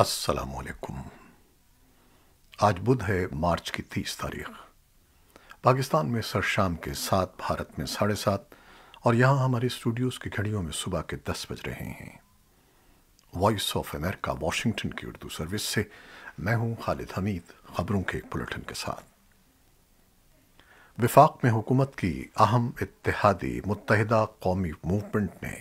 असलकुम आज बुध है मार्च की तीस तारीख पाकिस्तान में सर शाम के साथ भारत में साढ़े सात और यहाँ हमारे स्टूडियोज़ की घड़ियों में सुबह के दस बज रहे हैं वॉइस ऑफ अमेरिका वॉशिंगटन की उर्दू सर्विस से मैं हूं खालिद हमीद खबरों के एक बुलेटिन के साथ विफाक में हुकूमत की अहम इत्तेहादी मुतहदा कौमी मूवमेंट ने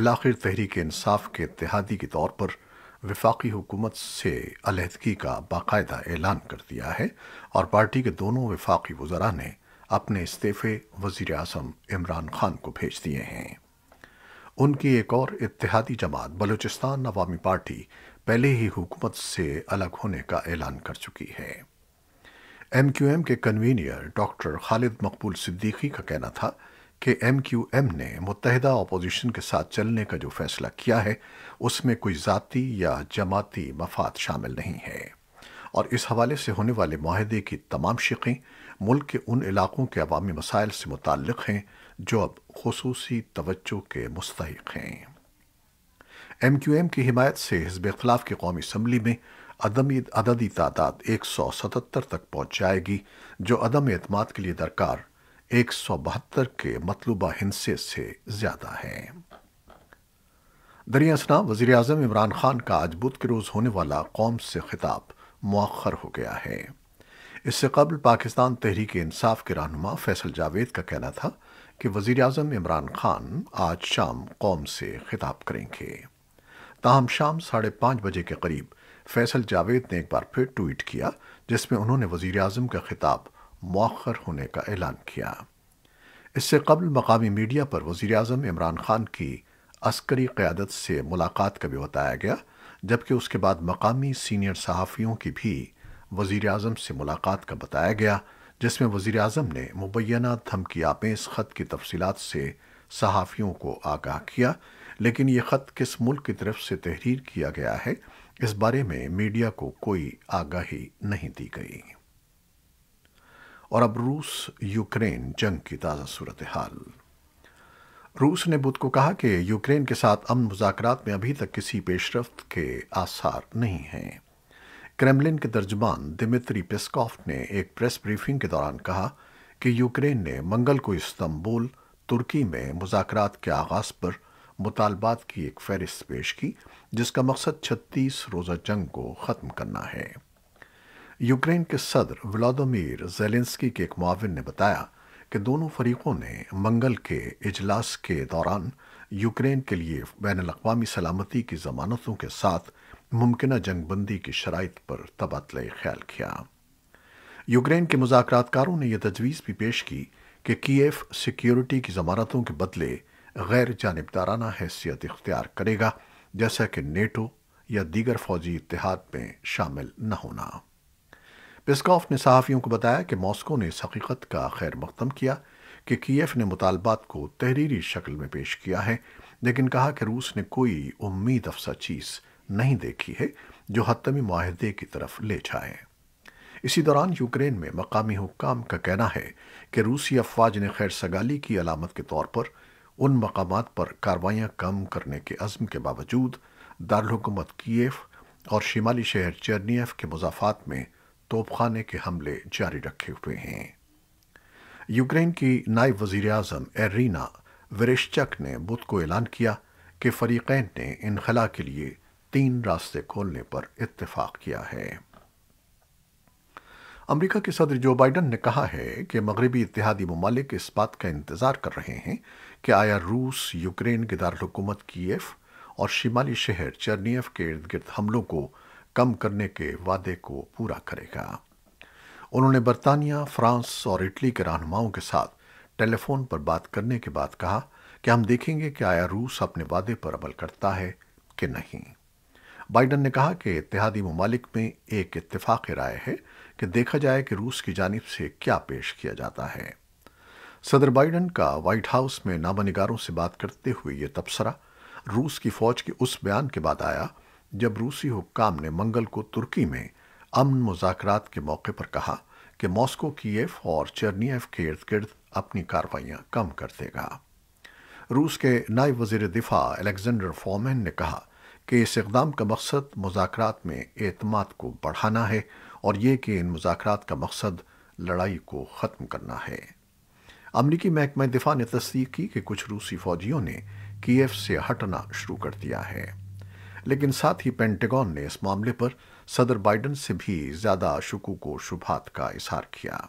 बिलाखिर तहरीक इंसाफ के इत्तेहादी के तौर पर विफाकी हुकूमत से अलहदगी का बाकायदा ऐलान कर दिया है और पार्टी के दोनों विफाकी वजरा ने अपने इस्तीफे वजीर अजम इमरान खान को भेज दिए हैं उनकी एक और इतिहादी जमात बलूचिस्तान अवामी पार्टी पहले ही हुकूमत से अलग होने का ऐलान कर चुकी है एम क्यू एम के कन्वीनियर डॉक्टर खालिद मकबूल सिद्दीकी का कहना था कि एम ने मुतहदा अपोजिशन के साथ चलने का जो फैसला किया है उसमें कोई जतीी या जमाती मफाद शामिल नहीं है और इस हवाले से होने वाले माहदे की तमाम शिकें मुल्क के उन इलाकों के अवामी मसाइल से मुतक़ हैं जो अब खसूसी तोज्जो के मुस्तक हैं एम क्यू एम की हिमायत से हिजब अखिलाफ की कौमी असम्बली में अदमी अददी तादाद एक सौ सतहत्तर तक पहुँच जाएगी जो अदम अतमाद के लिए दरकार 172 के मतलूबा हिंसे से ज्यादा है दरियासना वजीर अजम इमरान खान का आज बुध के रोज होने वाला कौम से खिताब मौखर हो गया है इससे कबल पाकिस्तान तहरीक इंसाफ के रहनुमा फैसल जावेद का कहना था कि वजीर अजम इमरान खान आज शाम कौम से खिताब करेंगे ताहम शाम साढ़े पांच बजे के करीब फैसल जावेद ने एक बार फिर ट्वीट किया जिसमें उन्होंने वजीर अजम का खिताब मौखर होने का ऐलान किया इससे कबल मकामी मीडिया पर वजीर अजम इमरान खान की अस्करी क़्यादत से मुलाकात का भी बताया गया जबकि उसके बाद मकामी सीनियर सहाफ़ियों की भी वजीर अजम से मुलाकात का बताया गया जिसमें वजीर अजम ने मुबैना धमकी आपेस ख़त की तफसी से सहाफ़ियों को आगाह किया लेकिन यह ख़त किस मुल्क की तरफ से तहरीर किया गया है इस बारे में मीडिया को कोई आगाही नहीं दी गई और अब रूस यूक्रेन जंग की ताज़ा सूरत हाल रूस ने बुध को कहा कि यूक्रेन के साथ अमन मुजाकर में अभी तक किसी पेशरफ के आसार नहीं हैं क्रेमलिन के तर्जमान दिमित्री पेस्कॉफ ने एक प्रेस ब्रीफिंग के दौरान कहा कि यूक्रेन ने मंगल को इस्तंबुल तुर्की में मुजाकरात के आगाज़ पर मुतालबात की एक फहरिस्त पेश की जिसका मकसद छत्तीस रोज़ा जंग को ख़त्म करना है यूक्रेन के सदर व्लादिमीर जेलेंस्की के एक माविन ने बताया कि दोनों फरीकों ने मंगल के इजलास के दौरान यूक्रेन के लिए बैन अवी सलामती की जमानतों के साथ मुमकिन जंगबंदी की शराइ पर तबादला ख्याल किया यूक्रेन के मुजाकरों ने यह तजवीज़ भी पेश की कि एफ सिक्योरिटी की जमानतों के बदले गैर जानबदाराना हैसियत इख्तियार करेगा जैसा कि नेटो या दीगर फौजी इतिहाद में शामिल न होना पिस्कॉफ ने सहाफ़ियों को बताया कि मॉस्को ने इस हकीकत का खैर मकदम किया कि कीफ ने मुतालबात को तहरीरी शक्ल में पेश किया है लेकिन कहा कि रूस ने कोई उम्मीद अफसा चीज़ नहीं देखी है जो हतमी माहदे की तरफ ले जाए इसी दौरान यूक्रेन में मकामी हुकाम का कहना है कि रूसी अफवाज ने खैर सगाली की अलामत के तौर पर उन मकाम पर कार्रवाइयाँ कम करने के अज़म के बावजूद दारकूमत कीफ और शिमाली शहर चर्नीफ के मुजाफात में तोपखाने के हमले जारी रखे हुए हैं यूक्रेन की नायब वजीर अजम एरीना वरिश्चक ने बुध को ऐलान किया कि फरीकैन ने इनखला के लिए तीन रास्ते खोलने पर इत्तेफाक किया है अमेरिका के सदर जो बाइडन ने कहा है कि मगरबी इतिहादी ममालिक इस बात का इंतजार कर रहे हैं कि आया रूस यूक्रेन के दारकूमत एफ और शिमाली शहर चर्नीफ के इर्द गिर्द हमलों को कम करने के वादे को पूरा करेगा उन्होंने बर्तानिया फ्रांस और इटली के रहनुमाओं के साथ टेलीफोन पर बात करने के बाद कहा कि हम देखेंगे कि आया रूस अपने वादे पर अमल करता है कि नहीं बाइडन ने कहा कि इतिहादी ममालिक में एक इतफाक राय है कि देखा जाए कि रूस की जानब से क्या पेश किया जाता है सदर बाइडन का व्हाइट हाउस में नामा से बात करते हुए यह तबसरा रूस की फौज के उस बयान के बाद आया जब रूसी हुक्काम ने मंगल को तुर्की में अमन मुजाकरात के मौके पर कहा कि मॉस्को कीव और चेरनीएफ के इर्द गिर्द अपनी कार्रवाइयां कम कर देगा रूस के नायब वजीर दिफा अलेक्जेंडर फॉर्मेन ने कहा कि इस इकदाम का मकसद मुजाकरात में एतमाद को बढ़ाना है और ये कि इन मुजाकरात का मकसद लड़ाई को ख़त्म करना है अमरीकी महकमा दिफा ने तस्दीक की कि कुछ रूसी फौजियों ने कीव से हटना शुरू कर दिया है लेकिन साथ ही पेंटेगॉन ने इस मामले पर सदर बाइडन से भी ज्यादा शुकू को शुभात का इजहार किया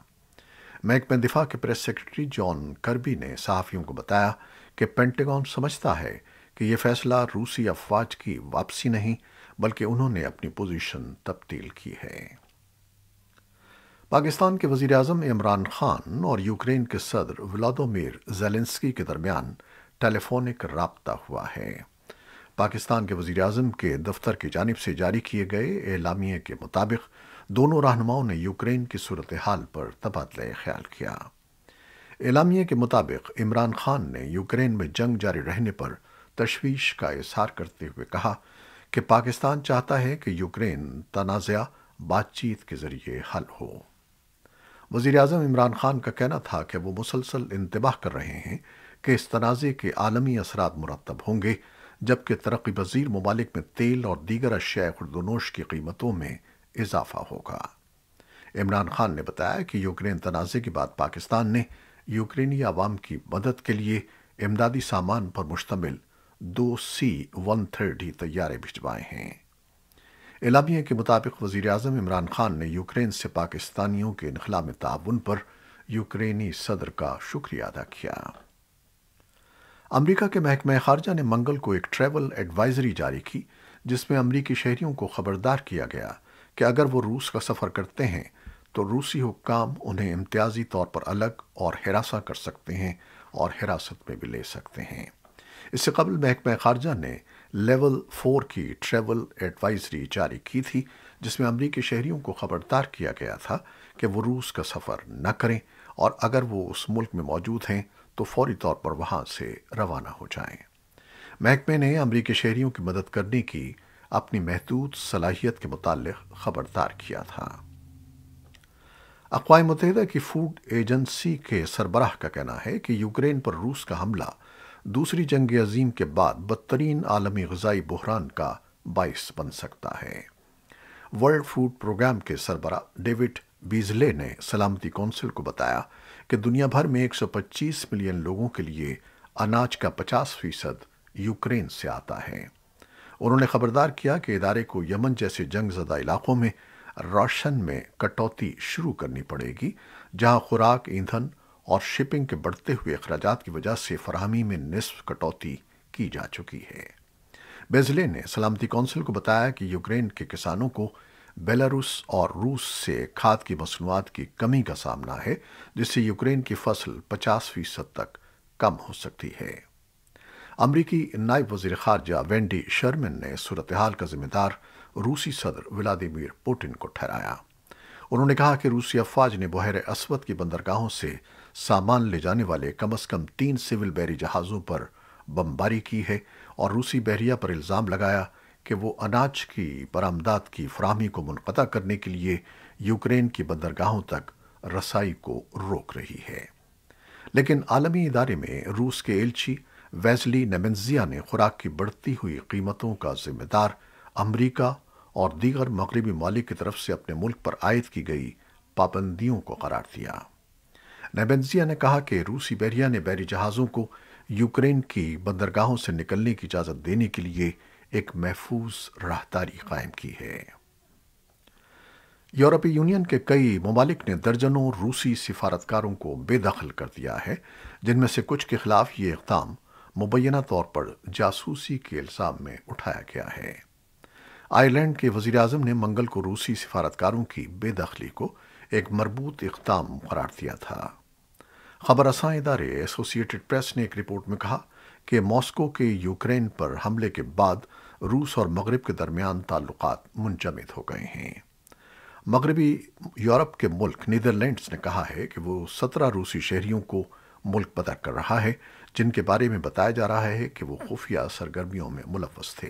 महकमे दिफा के प्रेस सेक्रेटरी जॉन कर्बी ने सहाफियों को बताया कि पेंटेगॉन समझता है कि यह फैसला रूसी अफवाज की वापसी नहीं बल्कि उन्होंने अपनी पोजीशन तब्दील की है पाकिस्तान के वजीर अजम इमरान खान और यूक्रेन के सदर व्लादोमिर जेलेंस्की के दरमियान टेलीफोनिक रबता हुआ है पाकिस्तान के वजीर अजम के दफ्तर की जानब से जारी किए गए एलामी के मुताबिक दोनों रहनुमाओं ने यूक्रेन की सूरत हाल पर तबादला ख्याल किया एलामी के मुताबिक इमरान खान ने यूक्रेन में जंग जारी रहने पर तशवीश का इजहार करते हुए कहा कि पाकिस्तान चाहता है कि यूक्रेन तनाज़ा बातचीत के जरिए हल हो वजीर अजम इमरान खान का कहना था कि वो मुसलसल इंतबाह कर रहे हैं कि इस तनाज़े के आलमी असरा मुरतब होंगे जबकि तरक्की पजीर ममालिक में तेल और दीगर अशिया खुर्दनोश की कीमतों में इजाफा होगा इमरान खान ने बताया कि यूक्रेन तनाज़े के बाद पाकिस्तान ने यूक्रेनी आवाम की मदद के लिए इमदादी सामान पर मुश्तमिल दो सी वन थर्डी तैयारे भिजवाए हैं एलामिया के मुताबिक वजीर अजम इमरान खान ने यूक्रेन से पाकिस्तानियों के इनखला में ताउन पर यूक्रेनी सदर का शुक्रिया अदा किया अमेरिका के महकमे खारजा ने मंगल को एक ट्रैवल एडवाइजरी जारी की जिसमें अमरीकी शहरियों को खबरदार किया गया कि अगर वो रूस का सफ़र करते हैं तो रूसी हुक्काम उन्हें इम्तियाजी तौर पर अलग और हिरासा कर सकते हैं और हिरासत में भी ले सकते हैं इससे कबल महकमे खारजा ने लेवल फोर की ट्रैवल एडवाइजरी जारी की थी जिसमें अमरीकी शहरियों को खबरदार किया गया था कि वो रूस का सफ़र न करें और अगर वो उस मुल्क में मौजूद हैं तो फौरी तौर पर वहां से रवाना हो जाएं। महकमे ने अमरीकी शहरियों की मदद करने की अपनी महदूद सलाहियत के मुतालिक खबरदार किया था अकवा मुत की फूड एजेंसी के सरबराह का कहना है कि यूक्रेन पर रूस का हमला दूसरी जंग अजीम के बाद बदतरीन आलमी गजाई बहरान का बायस बन सकता है वर्ल्ड फूड प्रोग्राम के सरबरा डेविड बीजले ने सलामती कौंसिल को बताया कि दुनिया भर में 125 मिलियन लोगों के लिए अनाज का 50 फीसद यूक्रेन से आता है उन्होंने खबरदार किया कि इदारे को यमन जैसे जंग जदा इलाकों में राशन में कटौती शुरू करनी पड़ेगी जहां खुराक ईंधन और शिपिंग के बढ़ते हुए अखराज की वजह से फरहमी में निसफ कटौती की जा चुकी है बेजले ने सलामती कौंसिल को बताया कि यूक्रेन के किसानों को बेलारूस और रूस से खाद की मसनूआत की कमी का सामना है जिससे यूक्रेन की फसल 50 फीसद तक कम हो सकती है अमरीकी नायब वजीर खारजा वेंडी शर्मन ने सूरत हाल का जिम्मेदार रूसी सदर व्लादिमिर पुटिन को ठहराया उन्होंने कहा कि रूसी अफवाज ने बहर असवद की बंदरगाहों से सामान ले जाने वाले कम अज कम तीन सिविल बहरी जहाज़ों पर बमबारी की है और रूसी बहरिया पर इल्ज़ाम लगाया कि वो अनाज की बरामदात की फ्राहमी को मुनक़ता करने के लिए यूक्रेन की बंदरगाहों तक रसाई को रोक रही है लेकिन आलमी इदारे में रूस के एल्ची वेजली नेमेंजिया ने खुराक की बढ़ती हुई कीमतों का जिम्मेदार अमरीका और दीगर मगरबी मालिक की तरफ से अपने मुल्क पर आयद की गई पाबंदियों को करार दिया नेबेंजिया ने कहा कि रूसी बैरिया ने बैरी जहाज़ों को यूक्रेन की बंदरगाहों से निकलने की इजाज़त देने के लिए एक महफूज राहदारी कायम की है यूरोपीय यूनियन के कई ममालिक ने दर्जनों रूसी सिफारतकारों को बेदखल कर दिया है जिनमें से कुछ के खिलाफ ये इकदाम मुबैना तौर पर जासूसी के इल्ज़ाम में उठाया गया है आयरलैंड के वजीर अजम ने मंगल को रूसी सिफारतकारों की बेदखली को एक मरबूत इकदाम करार दिया था खबर असां इदारे एसोसिएटेड प्रेस ने एक रिपोर्ट में कहा कि मॉस्को के यूक्रेन पर हमले के बाद रूस और मगरब के दरमियान ताल्लुकात मुंजमद हो गए हैं मगरबी यूरोप के मुल्क नीदरलैंड्स ने कहा है कि वो सत्रह रूसी शहरियों को मुल्क पता कर रहा है जिनके बारे में बताया जा रहा है कि वो खुफिया सरगर्मियों में मुलवस थे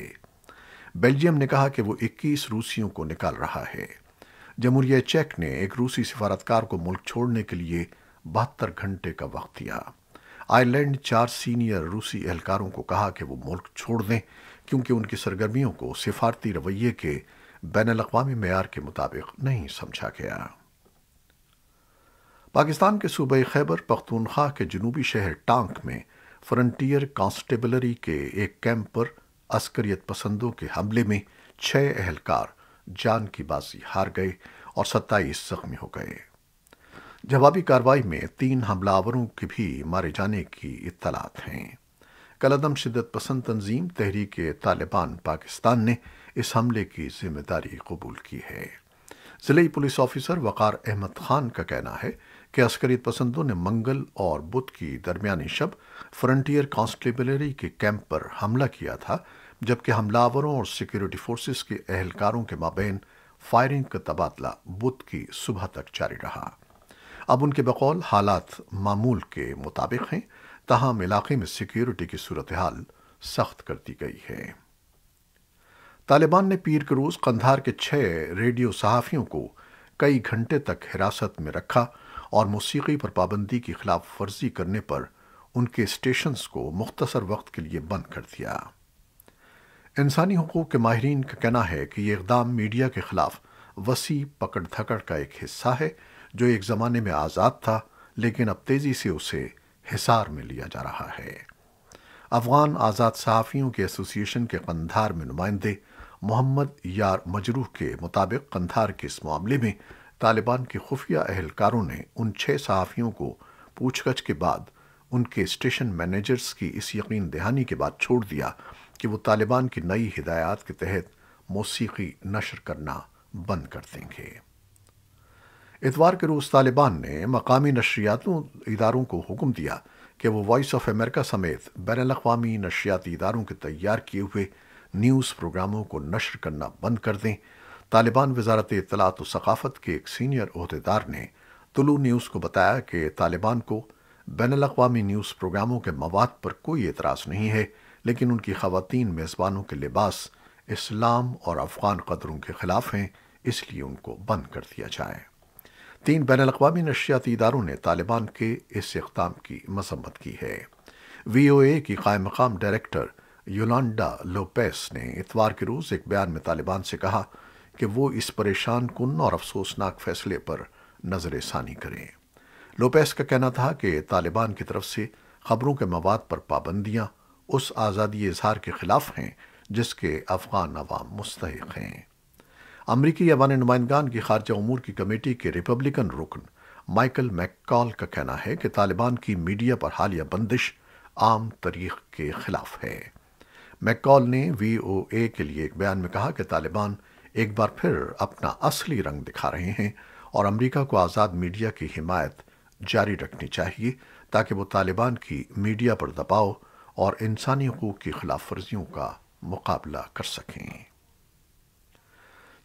बेल्जियम ने कहा कि वो 21 रूसियों को निकाल रहा है जमहूरिया चेक ने एक रूसी सिफारतकार को मुल्क छोड़ने के लिए बहत्तर घंटे का वक्त दिया आयरलैंड चार सीनियर रूसी एहलकारों को कहा कि वो मुल्क छोड़ दें क्योंकि उनकी सरगर्मियों को सिफारती रवैये के बैन अवी मैार के मुताबिक नहीं समझा गया पाकिस्तान के सूबे खैबर पख्तूनख्वा के जनूबी शहर टांक में फ्रंटियर कांस्टेबलरी के एक कैंप पर अस्करियत पसंदों के हमले में छह एहलकार जान की बाजी हार गए और सत्ताईस जख्मी हो गए जवाबी कार्रवाई में तीन हमलावरों के भी मारे जाने की इत्तलात हैं कलदम शिदत पसंद तंजीम तहरीक तालिबान पाकिस्तान ने इस हमले की जिम्मेदारी कबूल की है जिले पुलिस ऑफिसर वकार अहमद खान का कहना है कि अस्करियत पसंदों ने मंगल और बुध की दरमियानी शब फ्रंटियर कांस्टेबलरी के कैंप पर हमला किया था जबकि हमलावरों और सिक्योरिटी फोर्सेस के एहलकारों के माबेन फायरिंग का तबादला बुध की सुबह तक जारी रहा अब उनके बकौल हालात मामूल के मुताबिक हैं तहम इलाके में सिक्योरिटी की सूरत हाल सख्त कर दी गई है तालिबान ने पीर के रोज कंधार के छह रेडियो सहाफ़ियों को कई घंटे तक हिरासत में रखा और मौसीकी पर पाबंदी की खिलाफ वर्जी करने पर उनके स्टेशंस को मुख्तसर वक्त के लिए बंद कर दिया इंसानी हकूक के माहरीन का कहना है कि यह इकदाम मीडिया के खिलाफ वसी पकड़ धकड़ का एक हिस्सा है जो एक ज़माने में आज़ाद था लेकिन अब तेज़ी से उसे हिसार में लिया जा रहा है अफ़गान आज़ाद सहाफ़ियों के एसोसिएशन के कंधार में नुमाइंदे मोहम्मद यार मजरूह के मुताबिक कंधार के इस मामले में तालिबान के खुफिया अहलकारों ने उन छह सहाफ़ियों को पूछगछ के बाद उनके स्टेशन मैनेजर्स की इस यकीन दहानी के बाद छोड़ दिया कि वो तालिबान की नई हिदायत के तहत मौसीकी नशर करना बंद कर देंगे इतवार के रोज़ तालिबान ने मकामी नशियातों इदारों को हुक्म दिया कि वो वॉइस ऑफ अमेरिका समेत बैन अवी नशियाती इदारों के तैयार किए हुए न्यूज़ प्रोग्रामों को नशर करना बंद कर दें तालिबान वजारत इतलात सकाफ़त के एक सीनियर अहदेदार ने तुलू न्यूज़ को बताया कि तालिबान को बैन अवी न्यूज़ प्रोग्रामों के मवाद पर कोई एतराज़ नहीं है लेकिन उनकी खातन मेज़बानों के लिबास इस्लाम और अफ़गान कदरों के ख़िलाफ़ हैं इसलिए उनको बंद कर दिया जाए तीन बैन अवी नशियाती इदारों ने तालिबान के इस इकदाम की मजम्मत की है वीओए की कायम मकाम डायरेक्टर योलांडा लोपेस ने इतवार के रोज़ एक बयान में तालिबान से कहा कि वो इस परेशान कन और अफसोसनाक फैसले पर नजर षानी करें लोपेस का कहना था कि तालिबान की तरफ से खबरों के मवाद पर पाबंदियां उस आज़ादी इजहार के खिलाफ हैं जिसके अफगान अवाम मुस्तक हैं अमरीकी अवान नुमाइंदान की खारजा अमूर की कमेटी के रिपब्लिकन रुकन माइकल मैककॉल का कहना है कि तालिबान की मीडिया पर हालिया बंदिश आम तरीक के खिलाफ है मैककॉल ने वीओए के लिए एक बयान में कहा कि तालिबान एक बार फिर अपना असली रंग दिखा रहे हैं और अमरीका को आज़ाद मीडिया की हिमायत जारी रखनी चाहिए ताकि वो तालिबान की मीडिया पर दबाव और इंसानी हकूक की खिलाफ वर्जियों का मुकाबला कर सकें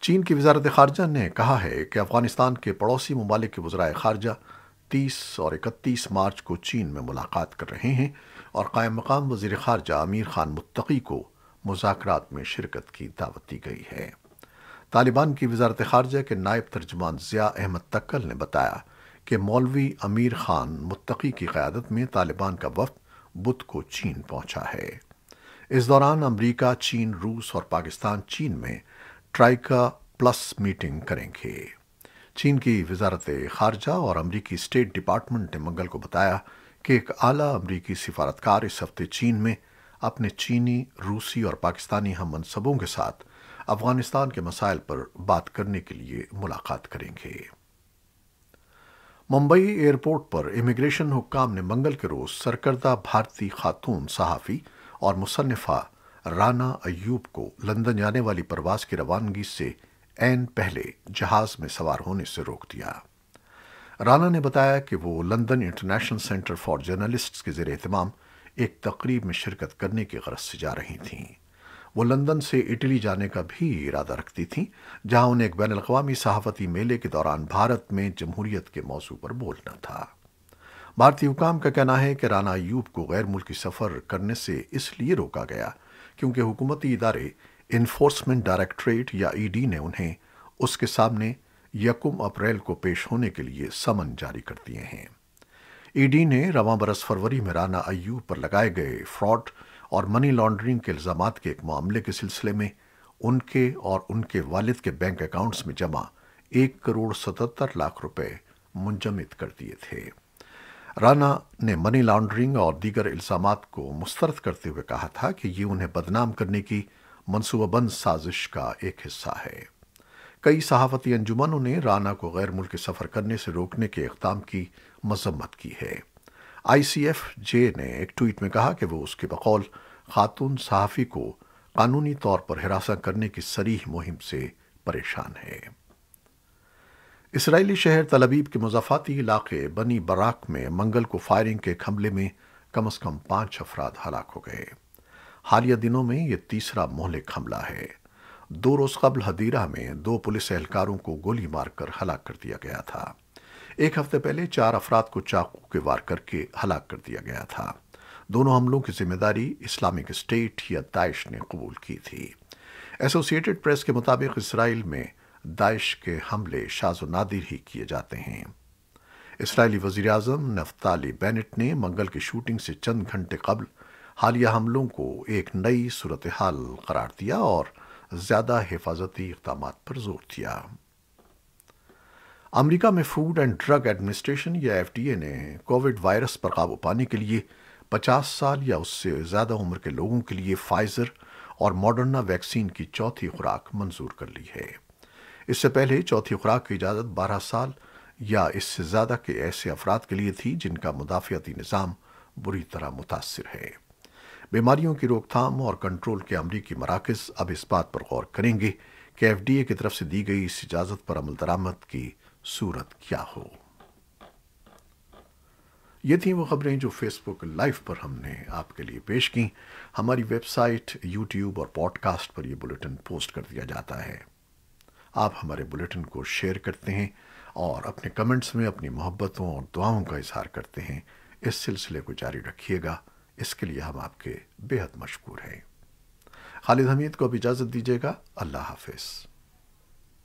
चीन की वजारत खारजा ने कहा है कि अफगानिस्तान के पड़ोसी ममालिक के वजराय खारजा 30 और 31 मार्च को चीन में मुलाकात कर रहे हैं और कायम मकाम वजीर खारजा आमिर खान मुत्तकी को मुजाकरात में शिरकत की दावत दी गई है तालिबान की वजारत खारजा के नायब तर्जमान ज़िया अहमद तक्कल ने बताया कि मौलवी अमीर खान मुत्तकी की क़्यादत में तालिबान का वफ्द बुध को चीन पहुंचा है इस दौरान अमरीका चीन रूस और पाकिस्तान चीन में ट्राइका प्लस मीटिंग करेंगे चीन की वजारत खारजा और अमरीकी स्टेट डिपार्टमेंट ने मंगल को बताया कि एक आला अमरीकी सिफारतकार इस हफ्ते चीन में अपने चीनी रूसी और पाकिस्तानी हम मनसबों के साथ अफगानिस्तान के मसाइल पर बात करने के लिए मुलाकात करेंगे मुंबई एयरपोर्ट पर इमिग्रेशन हुक्काम ने मंगल के रोज सरकर्दा भारतीय खातून सहाफ़ी और मुसन्फ़ा राना अयूब को लंदन जाने वाली प्रवास की रवानगी से एन पहले जहाज में सवार होने से रोक दिया राना ने बताया कि वो London international centre for journalists के जेर एहतमाम एक तकरीब में शिरकत करने की गरज से जा रही थीं वो लंदन से इटली जाने का भी इरादा रखती थीं जहां उन्हें एक बैन अवी सहाफती मेले के दौरान भारत में जमहूरियत के मौजू पर बोलना था भारतीय हुकाम का कहना है कि राना अयूब को गैर मुल्की सफ़र करने से इसलिए रोका गया क्योंकि हुकूमती इदारे इन्फोर्समेंट डायरेक्टरेट या ईडी e ने उन्हें उसके सामने यकुम अप्रैल को पेश होने के लिए समन जारी कर दिए हैं ईडी e ने रवा बरस फरवरी में राना अयूब पर लगाए गए फ्रॉड और मनी लॉन्ड्रिंग के इल्जाम के एक मामले के सिलसिले में उनके और उनके वालिद के बैंक अकाउंट्स में जमा एक करोड़ सतहत्तर लाख रुपए मुंजमित कर दिए थे राना ने मनी लॉन्ड्रिंग और दीगर इल्ज़ाम को मुस्तरद करते हुए कहा था कि ये उन्हें बदनाम करने की मनसूबाबंद साजिश का एक हिस्सा है कई सहाफती अंजुमनों ने राना को गैर मुल्क सफ़र करने से रोकने के इकदाम की मजम्मत की है आईसीएफ जे ने एक ट्वीट में कहा कि वो उसके बकौल खातून सहाफ़ी को कानूनी तौर पर हिरासा करने की सरीह मुहिम से परेशान है इसराइली शहर तलबीब के मुजाफाती इलाके बनी बराक में मंगल को फायरिंग के हमले में कम अज कम पांच अफराद हलाक हो गए हालिया दिनों में यह तीसरा मोहलिक हमला है दो रोज कबल हदीरा में दो पुलिस एहलकारों को गोली मारकर हलाक कर दिया गया था एक हफ्ते पहले चार अफराद को चाकू के वार करके हलाक कर दिया गया था दोनों हमलों की जिम्मेदारी इस्लामिक स्टेट या दाइश ने कबूल की थी एसोसिएटेड प्रेस के मुताबिक इसराइल में दाइश के हमले शाजो नादिर ही किए जाते हैं इसराइली वजीर अजम नफ्ताली बेनेट ने मंगल की शूटिंग से चंद घंटे कबल हालिया हमलों को एक नई सूरत हाल करार दिया और ज़्यादा हिफाजती इकदाम पर जोर दिया अमरीका में फूड एंड ड्रग एडमिनिस्ट्रेशन या एफ डी ए ने कोविड वायरस पर काबू पाने के लिए पचास साल या उससे ज़्यादा उम्र के लोगों के लिए फाइजर और मॉडर्ना वैक्सीन की चौथी खुराक मंजूर कर ली है इससे पहले चौथी खुराक की इजाज़त 12 साल या इससे ज़्यादा के ऐसे अफराद के लिए थी जिनका मुदाफ़ियती निज़ाम बुरी तरह मुतासर है बीमारियों की रोकथाम और कंट्रोल के अमरीकी मराकज़ अब इस बात पर गौर करेंगे कि एफ डी ए की तरफ से दी गई इस इजाज़त पर अमल दरामद की सूरत क्या हो ये थी वो खबरें जो फेसबुक लाइव पर हमने आपके लिए पेश की हमारी वेबसाइट यूट्यूब और पॉडकास्ट पर यह बुलेटिन पोस्ट कर दिया जाता है आप हमारे बुलेटिन को शेयर करते हैं और अपने कमेंट्स में अपनी मोहब्बतों और दुआओं का इजहार करते हैं इस सिलसिले को जारी रखिएगा इसके लिए हम आपके बेहद मशहूर हैं खालिद हमीद को अब इजाज़त दीजिएगा अल्लाह हाफिज़